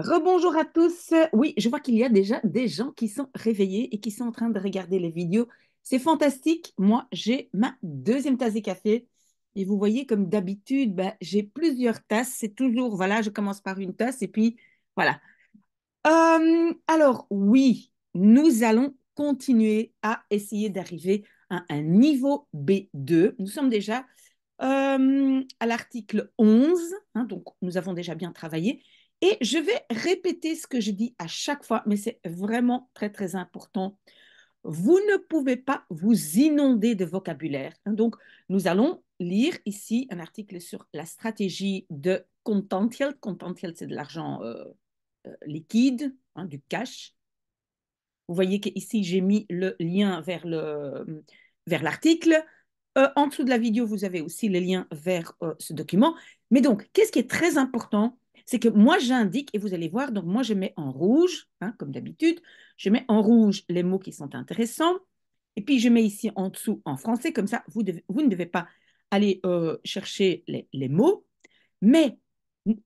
Rebonjour à tous. Oui, je vois qu'il y a déjà des gens qui sont réveillés et qui sont en train de regarder les vidéos. C'est fantastique. Moi, j'ai ma deuxième tasse de café. Et vous voyez, comme d'habitude, ben, j'ai plusieurs tasses. C'est toujours, voilà, je commence par une tasse et puis voilà. Euh, alors, oui, nous allons continuer à essayer d'arriver à un niveau B2. Nous sommes déjà euh, à l'article 11, hein, donc nous avons déjà bien travaillé. Et je vais répéter ce que je dis à chaque fois, mais c'est vraiment très, très important. Vous ne pouvez pas vous inonder de vocabulaire. Donc, nous allons lire ici un article sur la stratégie de content health. Content c'est de l'argent euh, euh, liquide, hein, du cash. Vous voyez qu'ici, j'ai mis le lien vers l'article. Vers euh, en dessous de la vidéo, vous avez aussi le lien vers ce document. Mais donc, qu'est-ce qui est très important c'est que moi j'indique, et vous allez voir, donc moi je mets en rouge, hein, comme d'habitude, je mets en rouge les mots qui sont intéressants, et puis je mets ici en dessous en français, comme ça vous, ne devez pas aller euh, chercher les, mots, mais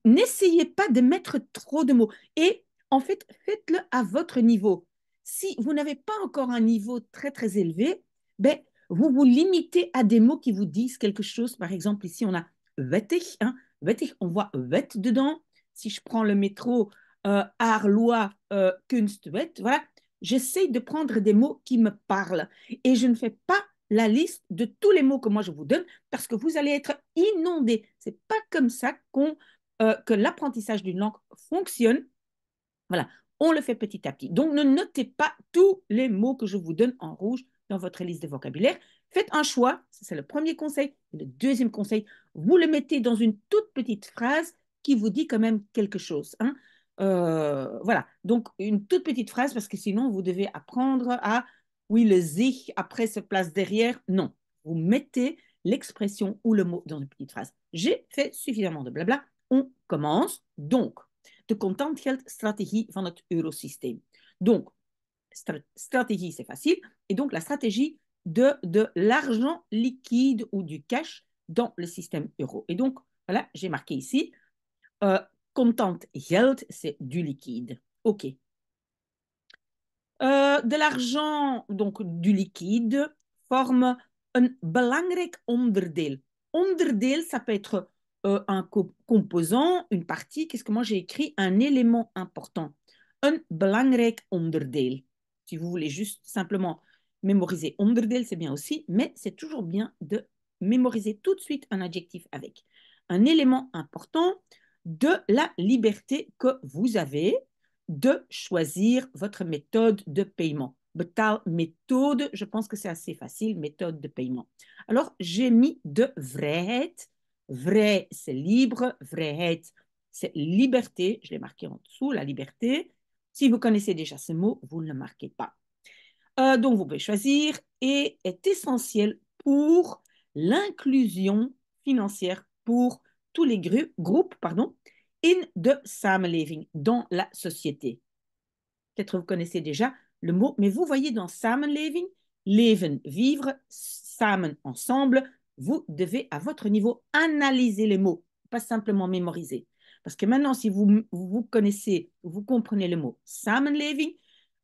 n'essayez pas de mettre trop de mots, et en fait faites-le à votre niveau. Si vous n'avez pas encore un niveau très très élevé, ben, vous vous limitez à des mots qui vous disent quelque chose. Par exemple, ici, on a wettig. Hein, on voit wet dedans si je prends le métro euh, Arlois euh, Kunstwet, voilà, j'essaie de prendre des mots qui me parlent et je ne fais pas la liste de tous les mots que moi je vous donne parce que vous allez être inondés. C'est pas comme ça euh, que l'apprentissage d'une langue fonctionne. Voilà, on le fait petit à petit. Donc ne notez pas tous les mots que je vous donne en rouge dans votre liste de vocabulaire. Faites un choix, c'est le premier conseil. Le deuxième conseil, vous le mettez dans une toute petite phrase qui vous dit quand même quelque chose. Hein. Euh, voilà, donc une toute petite phrase parce que sinon vous devez apprendre à, oui, le sich après se place derrière. Non, vous mettez l'expression ou le mot dans une petite phrase. J'ai fait suffisamment de blabla. On commence donc. De content geld stratégie van het eurosysteem. Donc, stratégie, c'est facile. Et donc, la stratégie de l'argent liquide ou du cash dans le système euro. Et donc, voilà, j'ai marqué ici euh, « Content contant geld, c'est du liquide. OK. Euh, de l'argent, donc du liquide, forme un belangrijk onderdeel. Onderdeel, ça peut être euh, un composant, une partie. Qu'est-ce que moi j'ai écrit Un élément important. Un belangrijk onderdeel. Si vous voulez juste simplement mémoriser onderdeel, c'est bien aussi, mais c'est toujours bien de mémoriser tout de suite un adjectif avec. Un élément important, de la liberté que vous avez de choisir votre méthode de paiement. Méthode, je pense que c'est assez facile, méthode de paiement. Alors, j'ai mis de vrijheid. Vrai, c'est libre. Vrijheid, c'est liberté. Je l'ai marqué en dessous, la liberté. Si vous connaissez déjà ce mot, vous ne le marquez pas. Euh, donc, vous pouvez choisir et est essentiel pour l'inclusion financière pour tous les groupes pardon, in de samenleving, dans la société. Peut-être vous connaissez déjà le mot, mais vous voyez dans samenleving, leven, vivre, samen, ensemble, vous devez à votre niveau analyser les mots, pas simplement mémoriser. Parce que maintenant, si vous, vous connaissez, vous comprenez le mot samenleving,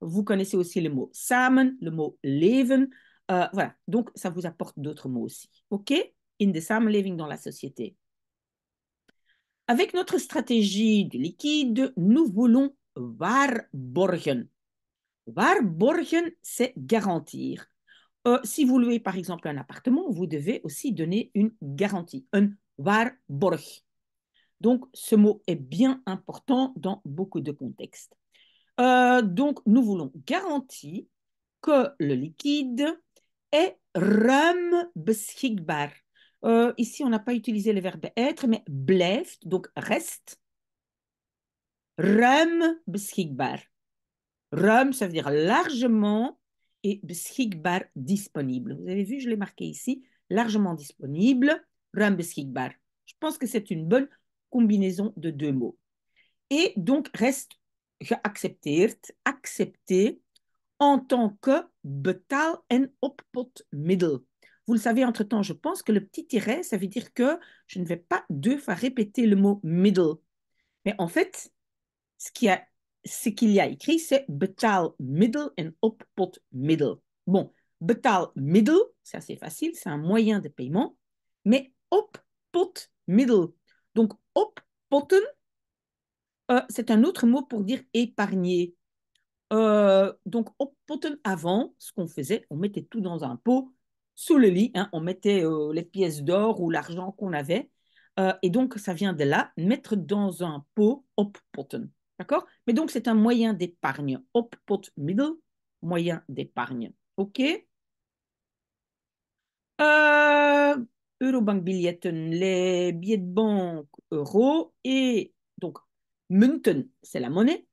vous connaissez aussi le mot samen, le mot leven. Euh, voilà, donc ça vous apporte d'autres mots aussi. OK In the samenleving dans la société. Avec notre stratégie de liquide, nous voulons warborgen. Warborgen, c'est garantir. Euh, si vous louez par exemple un appartement, vous devez aussi donner une garantie, un warborg. Donc ce mot est bien important dans beaucoup de contextes. Euh, donc nous voulons garantir que le liquide est rum beschikbaar. Euh, ici, on n'a pas utilisé le verbe être, mais bleft, donc reste. Ruim beschikbaar. ça veut dire largement et beschikbaar, disponible. Vous avez vu, je l'ai marqué ici, largement disponible, ruim beschikbaar. Je pense que c'est une bonne combinaison de deux mots. Et donc, reste geaccepteerd, accepter » en tant que betaal- en middle. Vous le savez, entre-temps, je pense que le petit tiret, ça veut dire que je ne vais pas deux fois répéter le mot middle. Mais en fait, ce qu'il y, y a, écrit, c'est betal middle en pot middle. Bon, betal middle, c'est assez facile, c'est un moyen de paiement, mais pot middle. Donc, oppotten, euh, c'est un autre mot pour dire épargner. Euh, donc, « donc, oppotten avant, ce qu'on faisait, on mettait tout dans un pot sous le lit. Hein, on mettait euh, les pièces d'or ou l'argent qu'on avait. Euh, et donc, ça vient de là, mettre dans un pot, potten. D'accord Mais donc, c'est un moyen d'épargne. pot middle, moyen d'épargne. OK euh, Eurobank billetten, les billets de banque euros et donc munten, c'est la monnaie,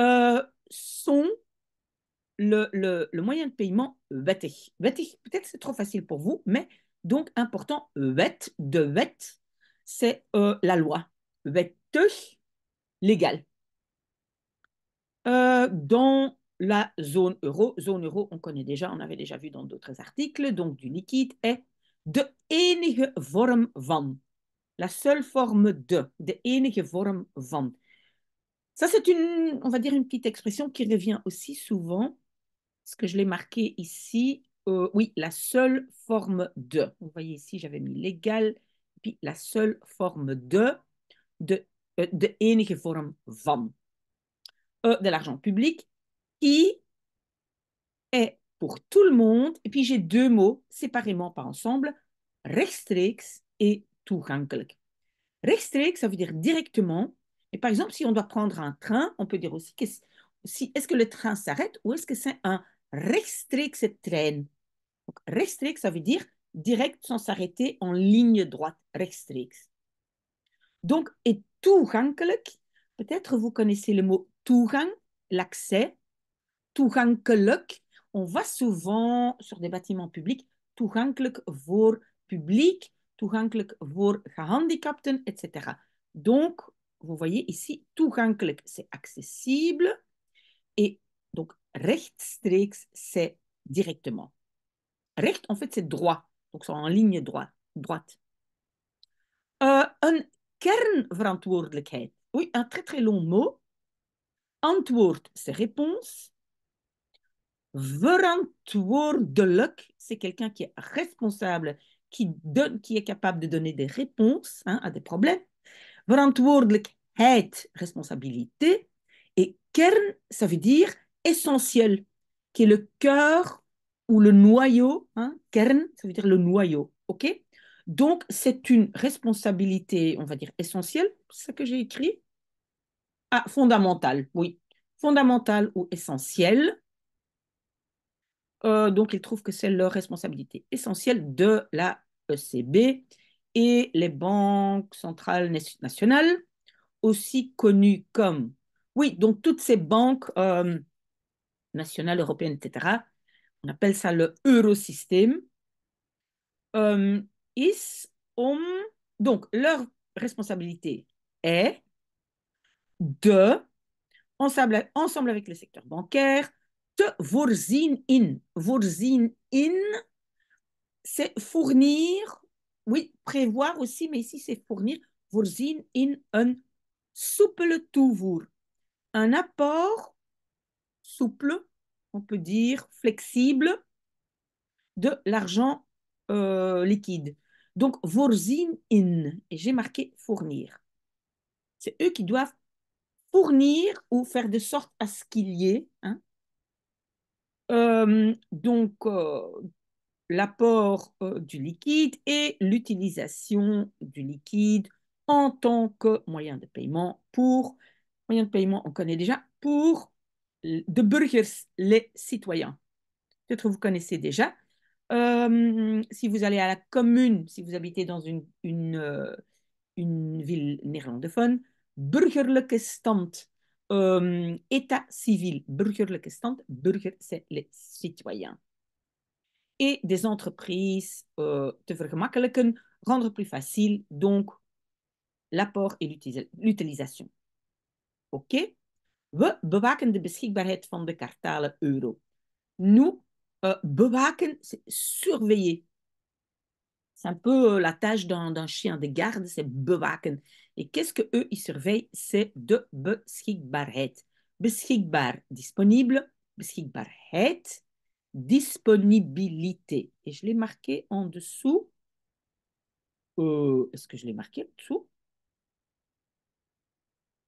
euh, sont le, le, moyen de paiement VATE. Euh, VATE, peut-être c'est trop facile pour vous, mais donc important, euh, VET, de VET, c'est euh, la loi. VET, légal. dans la zone euro, zone euro, on connaît déjà, on avait déjà vu dans d'autres articles, donc du liquide est de enige vorm van. La seule forme de, de enige vorm van. Ça, c'est une, on va dire, une petite expression qui revient aussi souvent ce que je l'ai marqué ici euh, Oui, la seule forme de. Vous voyez ici, j'avais mis l'égal, puis la seule forme de, de, euh, de enige vorm van, euh, de l'argent public, qui est pour tout le monde. Et puis j'ai deux mots, séparément, pas ensemble, rechtstreeks et toegankelijk. Rechtstreeks, ça veut dire directement. Et par exemple, si on doit prendre un train, on peut dire aussi que si, est-ce que le train s'arrête ou est-ce que c'est un rechtstreeks het trein. rechtstreeks, ça veut dire direct sans s'arrêter en ligne droite, rechtstreeks. Donc, et toegankelijk, peut-être vous connaissez le mot toegang, l'accès, toegankelijk. On va souvent sur des bâtiments publics, toegankelijk voor public, toegankelijk voor gehandicapten, etc. Donc, vous voyez ici, toegankelijk, c'est accessible. Et rechtstreeks, c'est directement. Recht, en fait, c'est droit. Donc, c'est en ligne droite. droite. Euh, kernverantwoordelijkheid. Oui, un très très long mot. Antwoord, c'est réponse. Verantwoordelijk, c'est quelqu'un qui est responsable, qui, donne, qui est capable de donner des réponses hein, à des problèmes. Verantwoordelijkheid, responsabilité. Et kern, ça veut dire essentiel, qui est le cœur ou le noyau, hein, kern, ça veut dire le noyau, ok Donc, c'est une responsabilité, on va dire essentielle, c'est ça que j'ai écrit Ah, fondamentale, oui, fondamentale ou essentielle. Euh, donc, ils trouvent que c'est leur responsabilité essentielle de la ECB et les banques centrales nationales, aussi connues comme... Oui, donc toutes ces banques euh, nationale, européenne, etc. On appelle ça le eurosystème. Euh, donc, leur responsabilité est de, ensemble, avec le secteur bancaire, de voorzien in. Voorzien in, c'est fournir, oui, prévoir aussi, mais ici c'est fournir, voorzien in un tout toevoer, un apport souple, on peut dire flexible, de l'argent euh, liquide. Donc, vorzin in, et j'ai marqué fournir. C'est eux qui doivent fournir ou faire de sorte à ce qu'il y ait. Hein. Euh, donc, euh, l'apport du liquide et l'utilisation du liquide en tant que moyen de paiement pour, moyen de paiement on connaît déjà, pour de burgers les citoyens. Peut-être vous connaissez déjà. Euh, si vous allez à la commune, si vous habitez dans une, une, euh, une ville néerlandophone, burgerlijke stand, euh, état civil, burgerlijke stand, burger, c'est les citoyens. Et des entreprises te vergemakkelijken, rendre plus facile, donc l'apport et l'utilisation. OK nous euh, c'est surveiller. C'est un peu euh, la tâche d'un chien de garde, c'est bewaken. Et qu'est-ce que eux, ils surveillent C'est de beschikbaarheid. Beschikbaar, disponible. Beschikbaarheid, disponibilité. Et je l'ai marqué en dessous. Euh, est-ce que je l'ai marqué en dessous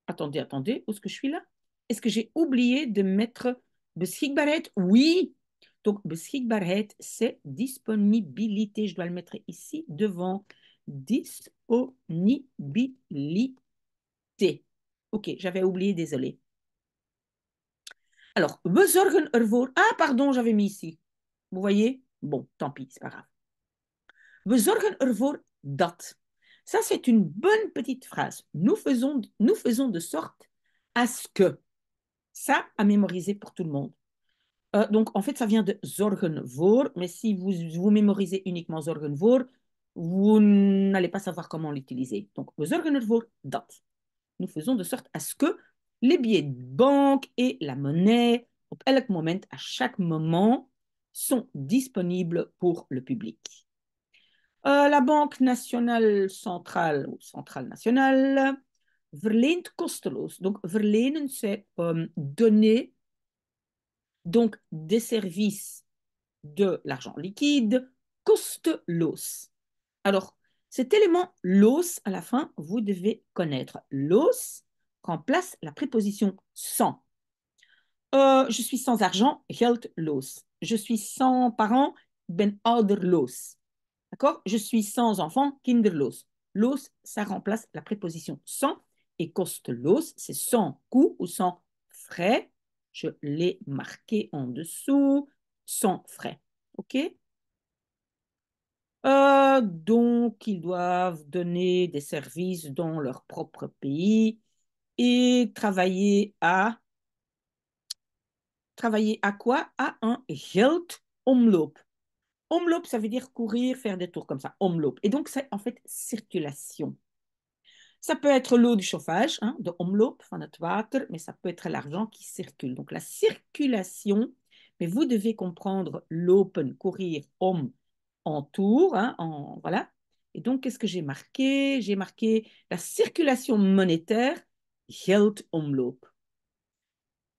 Attendez, attendez, où est-ce que je suis là est-ce que j'ai oublié de mettre beschikbaarheid Oui. Donc, beschikbaarheid, c'est disponibilité. Je dois le mettre ici devant. Disponibilité. Ok, j'avais oublié, désolé. Alors, bezorgen ervoor. Ah, pardon, j'avais mis ici. Vous voyez Bon, tant pis, c'est pas grave. Bezorgen ervoor dat. Ça, c'est une bonne petite phrase. Nous faisons, nous faisons de sorte à ce que. Ça, à mémoriser pour tout le monde. Euh, donc, en fait, ça vient de zorgen mais si vous, vous mémorisez uniquement zorgen vous n'allez pas savoir comment l'utiliser. Donc, zorgen voor dat. Nous faisons de sorte à ce que les billets de banque et la monnaie, moment, à chaque moment, sont disponibles pour le public. Euh, la Banque nationale centrale ou centrale nationale verleent kosteloos. Donc, verlenen, c'est ehm, donner donc des services de l'argent liquide kosteloos. Alors, cet élément los à la fin, vous devez connaître. Los remplace la préposition sans. Euh, je suis sans argent, los. Je suis sans parents, ben los. D'accord Je suis sans enfant, kinderlos. Los, ça remplace la préposition sans et costelos, c'est sans coût ou sans frais. Je l'ai marqué en dessous, sans frais. OK euh, donc, ils doivent donner des services dans leur propre pays et travailler à travailler à quoi À un geld omloop. Omloop, ça veut dire courir, faire des tours comme ça. Omloop. Et donc, c'est en fait circulation. Ça peut être l'eau du chauffage, hein, de omloop, van het water, mais ça peut être l'argent qui circule. Donc la circulation, mais vous devez comprendre l'open, courir, om, entour, hein, en, voilà. Et donc, qu'est-ce que j'ai marqué J'ai marqué la circulation monétaire, geld omloop.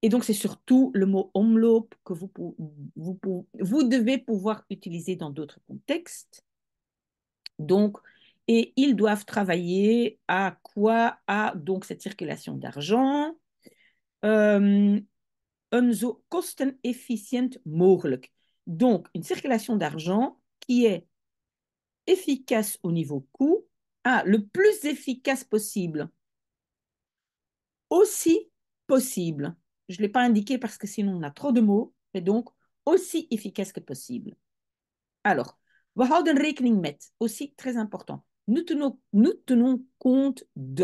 Et donc, c'est surtout le mot omloop que vous, vous, vous devez pouvoir utiliser dans d'autres contextes. Donc, et ils doivent travailler à quoi À donc cette circulation d'argent. Euh, un so zo efficient mogelijk. Donc, une circulation d'argent qui est efficace au niveau coût, à ah, le plus efficace possible, aussi possible. Je ne l'ai pas indiqué parce que sinon on a trop de mots, mais donc aussi efficace que possible. Alors, we houden rekening met, aussi très important nous tenons, nous tenons compte de.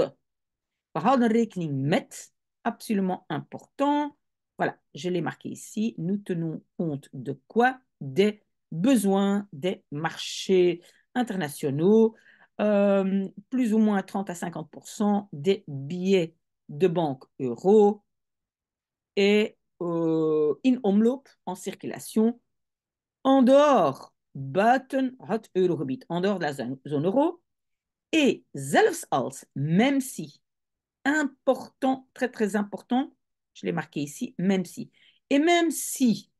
We rekening met, absolument important. Voilà, je l'ai marqué ici. Nous tenons compte de quoi Des besoins des marchés internationaux. Euh, plus ou moins 30 à 50 des billets de banque euro et euh, in omloop, en circulation, en dehors, button hot en dehors de la zone euro, et als, même si, important, très très important, je l'ai marqué ici, même si. Et même si,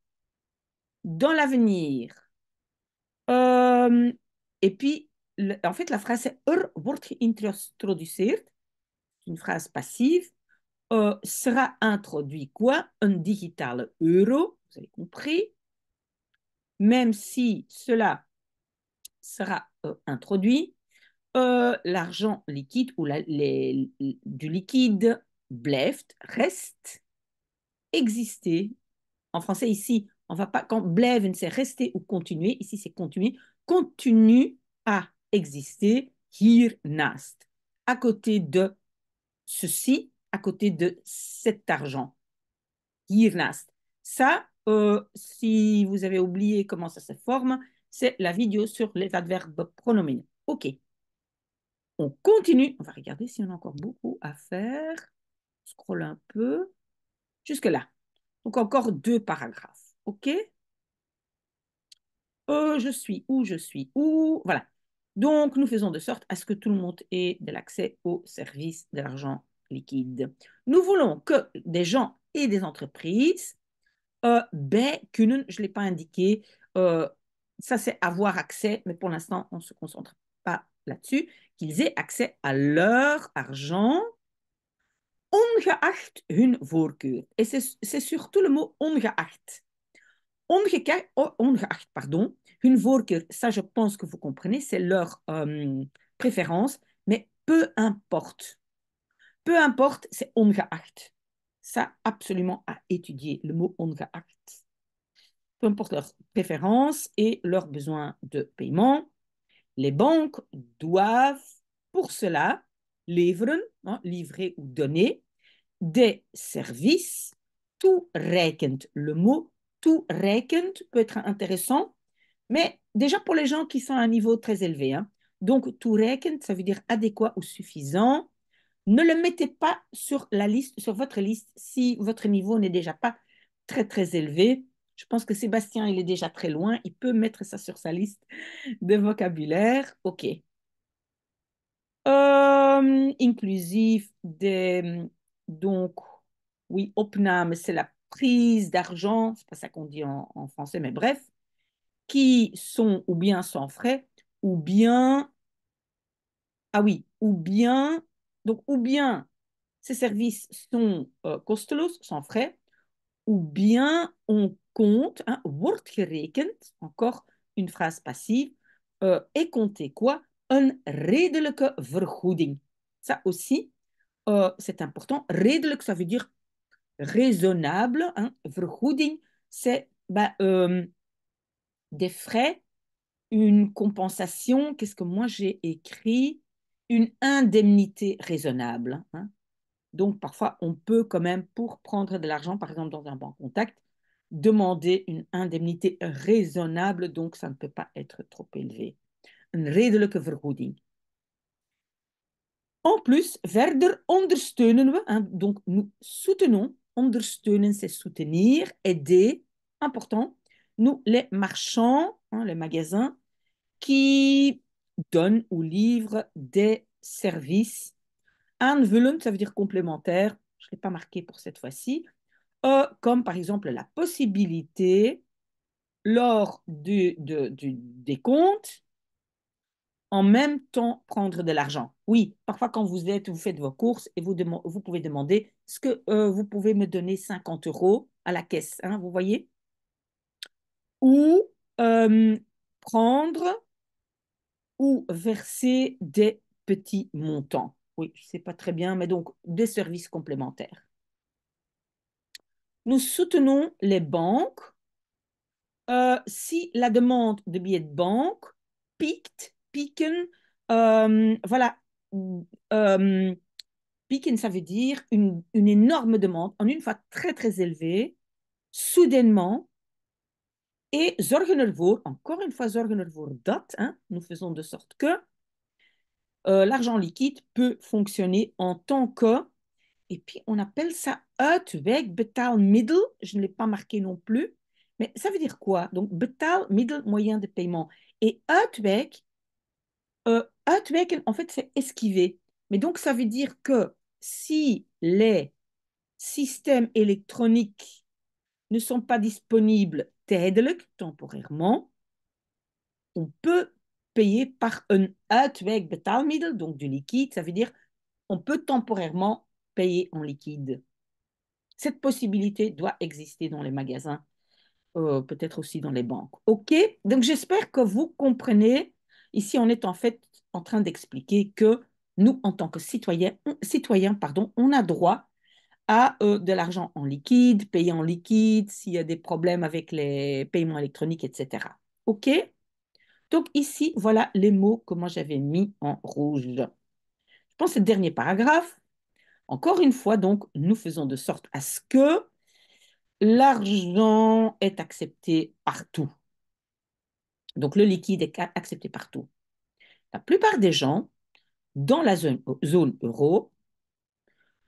dans l'avenir, euh, et puis, en fait, la phrase est er wordt une phrase passive, euh, sera introduit quoi Un digital euro, vous avez compris, même si cela sera euh, introduit, euh, l'argent liquide ou du liquide bleft reste exister. En français, ici, on va pas quand bleven c'est rester ou continuer. Ici, c'est continuer. Continue à exister. Hier nast. À côté de ceci, à côté de cet argent. Hier nast. Ça, euh, si vous avez oublié comment ça se forme, c'est la vidéo sur les adverbes pronominaux. OK. On continue. On va regarder si on a encore beaucoup à faire. Scroll un peu. Jusque-là. Donc encore deux paragraphes. OK euh, Je suis où Je suis où Voilà. Donc, nous faisons de sorte à ce que tout le monde ait de l'accès au service de l'argent liquide. Nous voulons que des gens et des entreprises, euh, ben, je l'ai pas indiqué, euh, ça c'est avoir accès, mais pour l'instant, on ne se concentre pas là-dessus, qu'ils aient accès à leur argent, ongeacht hun voorkeur. Et c'est surtout le mot ongeacht. Ongeacht, oh, pardon, hun voorkeur, ça je pense que vous comprenez, c'est leur euh, préférence, mais peu importe. Peu importe, c'est ongeacht. Ça, absolument à étudier, le mot ongeacht. Peu importe leur préférence et leurs besoins de paiement, les banques doivent, pour cela, livrer hein, ou donner, des services reckon ». Le mot tout rekent peut être intéressant, mais déjà pour les gens qui sont à un niveau très élevé. Hein. Donc, « Donc, rekent ça veut dire adéquat ou suffisant. Ne le mettez pas sur la liste, sur votre liste, si votre niveau n'est déjà pas très très élevé. Je pense que Sébastien, il est déjà très loin. Il peut mettre ça sur sa liste de vocabulaire. OK. Hum, inclusif des... Donc, oui, mais c'est la prise d'argent, c'est pas ça qu'on dit en, français, mais bref, qui sont ou bien sans frais, ou bien... Ah oui, ou bien... Donc, ou bien ces services sont euh, sans frais, ou bien on compte, hein, wordt gerekend, encore une phrase passive, euh, et compter quoi un redelijke vergoeding. Ça aussi, euh, c'est important. Redelijk, ça veut dire raisonnable. Hein. c'est bah, euh, des frais, une compensation. Qu'est-ce que moi j'ai écrit Une indemnité raisonnable. Hein. Donc parfois, on peut quand même, pour prendre de l'argent, par exemple dans un banc contact, demander une indemnité raisonnable, donc ça ne peut pas être trop élevé. une redelijke En plus, verder ondersteunen hein, donc nous soutenons, ondersteunen c'est soutenir, aider, important, nous les marchands, hein, les magasins, qui donnent ou livrent des services aanvullend, ça veut dire complémentaire, je ne l'ai pas marqué pour cette fois-ci, comme par exemple la possibilité, lors du, des comptes, en même temps prendre de l'argent. Oui, parfois quand vous êtes, vous faites vos courses et vous, vous pouvez demander, est-ce que euh, vous pouvez me donner 50 euros à la caisse, hein, vous voyez Ou euh, prendre ou verser des petits montants. Oui, je ne sais pas très bien, mais donc des services complémentaires nous soutenons les banques euh, si la demande de billets de banque pique, piquent, euh, voilà, euh, ça veut dire une, énorme demande, en une fois très très élevée, soudainement, et zorgen encore une fois zorgen ervoor dat, hein, nous faisons de sorte que euh, l'argent liquide peut fonctionner en tant que et puis, on appelle ça uitweg betal middle Je ne l'ai pas marqué non plus. Mais ça veut dire quoi Donc, betal middle moyen de paiement. Et uitweg, euh, en fait, c'est esquiver. Mais donc, ça veut dire que si les systèmes électroniques ne sont pas disponibles temporairement, on peut payer par un uitweg middle donc du liquide. Ça veut dire on peut temporairement payer en liquide. Cette possibilité doit exister dans les magasins, euh, peut-être aussi dans les banques. OK Donc j'espère que vous comprenez. Ici, on est en fait en train d'expliquer que nous, en tant que citoyens, citoyens pardon, on a droit à euh, de l'argent en liquide, payé en liquide, s'il y a des problèmes avec les paiements électroniques, etc. OK Donc ici, voilà les mots que moi j'avais mis en rouge. Je pense que le dernier paragraphe. Encore une fois, donc, nous faisons de sorte à ce que l'argent est accepté partout. Donc, le liquide est accepté partout. La plupart des gens, dans la zone, euh, euro,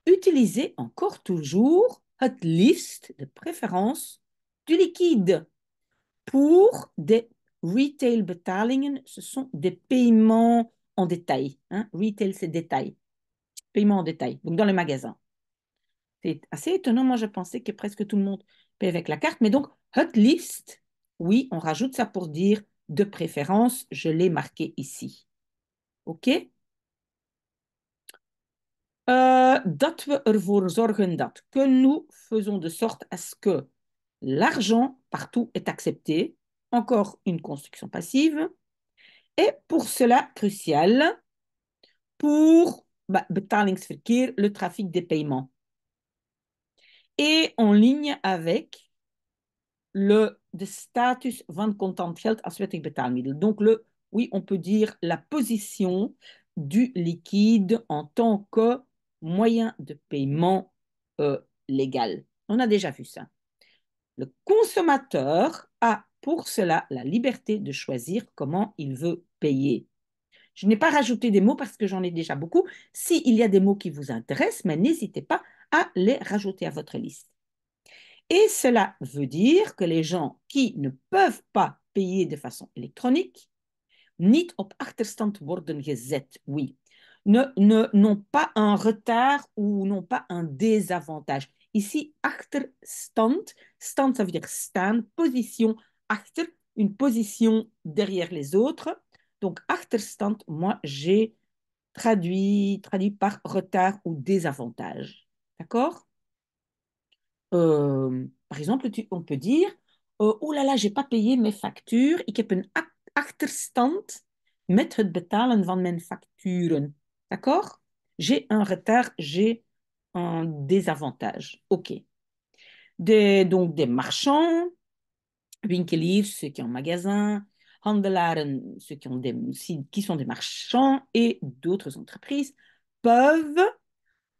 utilisent encore toujours at least, de préférence du liquide pour des retail betalingen, ce sont des paiements en détail. Hein. Retail, c'est détail en détail, donc dans le magasin. C'est assez étonnant, moi je pensais que presque tout le monde paie avec la carte, mais donc hot list, oui, on rajoute ça pour dire de préférence, je l'ai marqué ici. OK euh, dat que nous faisons de sorte à ce que l'argent partout est accepté, encore une construction passive, et pour cela crucial, pour bah, le trafic des paiements. Et en ligne avec le de status van contant geld als wettig betaalmiddel. Donc, le, oui, on peut dire la position du liquide en tant que moyen de paiement euh, légal. On a déjà vu ça. Le consommateur a pour cela la liberté de choisir comment il veut payer. Je n'ai pas rajouté des mots parce que j'en ai déjà beaucoup. S'il y a des mots qui vous intéressent, mais n'hésitez pas à les rajouter à votre liste. Et cela veut dire que les gens qui ne peuvent pas payer de façon électronique, niet op achterstand worden gezet, oui, n'ont ne, n'ont pas un retard ou n'ont pas un désavantage. Ici, achterstand, stand ça veut dire stand, position achter, une position derrière les autres. Donc, achterstand, moi, j'ai traduit, traduit par retard ou désavantage. D'accord euh, Par exemple, on peut dire Oh là là, j'ai pas payé mes factures. Ik heb een achterstand met het betalen van mijn facturen. D'accord J'ai un retard, j'ai un désavantage. OK. donc, des marchands, winkeliers, ceux qui ont un magasin, handelaren, ceux qui, qui sont des marchands, et d'autres entreprises peuvent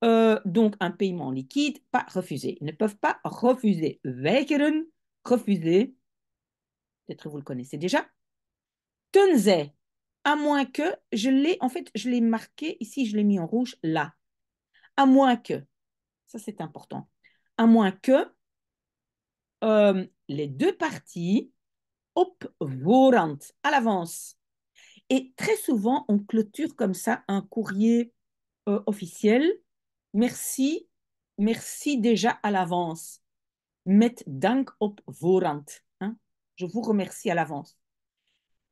euh, donc un paiement liquide pas refuser. Ils ne peuvent pas refuser. Weigeren, refuser. Peut-être vous le connaissez déjà. Tenze, à moins que, je l'ai, en fait, je l'ai marqué ici, je l'ai mis en rouge là. À moins que, ça c'est important, à moins que euh, les deux parties op voorhand, à l'avance. Et très souvent, on clôture comme ça un courrier euh, officiel. Merci, merci déjà à l'avance. Met dank op voorhand. Hein. Je vous remercie à l'avance.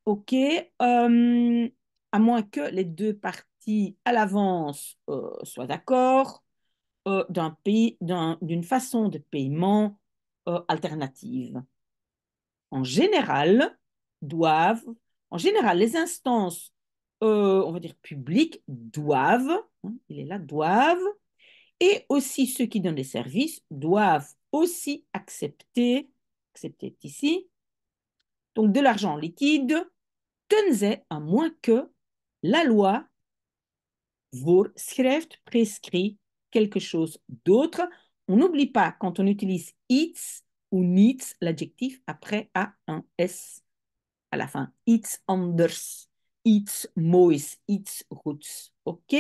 OK. Euh, à moins que les deux parties à l'avance euh, soient d'accord d'un pays, d'une façon de paiement alternative en général, doivent, en général, les instances, euh, on va dire publiques, doivent, hein, il est là, doivent, et aussi ceux qui donnent des services doivent aussi accepter, accepter ici, donc de l'argent liquide, tenait à moins que la loi prescrit quelque chose d'autre. On n'oublie pas, quand on utilise its, ou needs, l'adjectif après a un S à la fin. It's anders, it's moist, it's roots. OK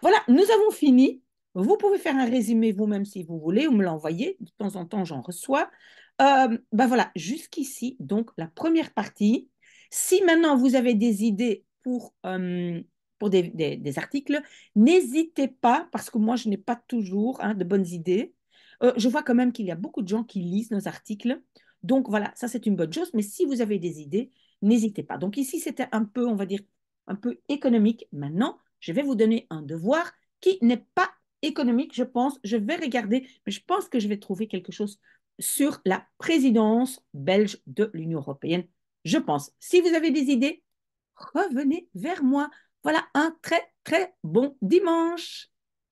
Voilà, nous avons fini. Vous pouvez faire un résumé vous-même si vous voulez, ou me l'envoyer. De temps en temps, j'en reçois. ben voilà, jusqu'ici, donc la première partie. Si maintenant vous avez des idées pour, euh, pour des, articles, n'hésitez pas, parce que moi je n'ai pas toujours hein, de bonnes idées. Euh, je vois quand même qu'il y a beaucoup de gens qui lisent nos articles. Donc voilà, ça c'est une bonne chose. Mais si vous avez des idées, n'hésitez pas. Donc ici, c'était un peu, on va dire, un peu économique. Maintenant, je vais vous donner un devoir qui n'est pas économique, je pense. Je vais regarder, mais je pense que je vais trouver quelque chose sur la présidence belge de l'Union européenne. Je pense. Si vous avez des idées, revenez vers moi. Voilà un très, très bon dimanche.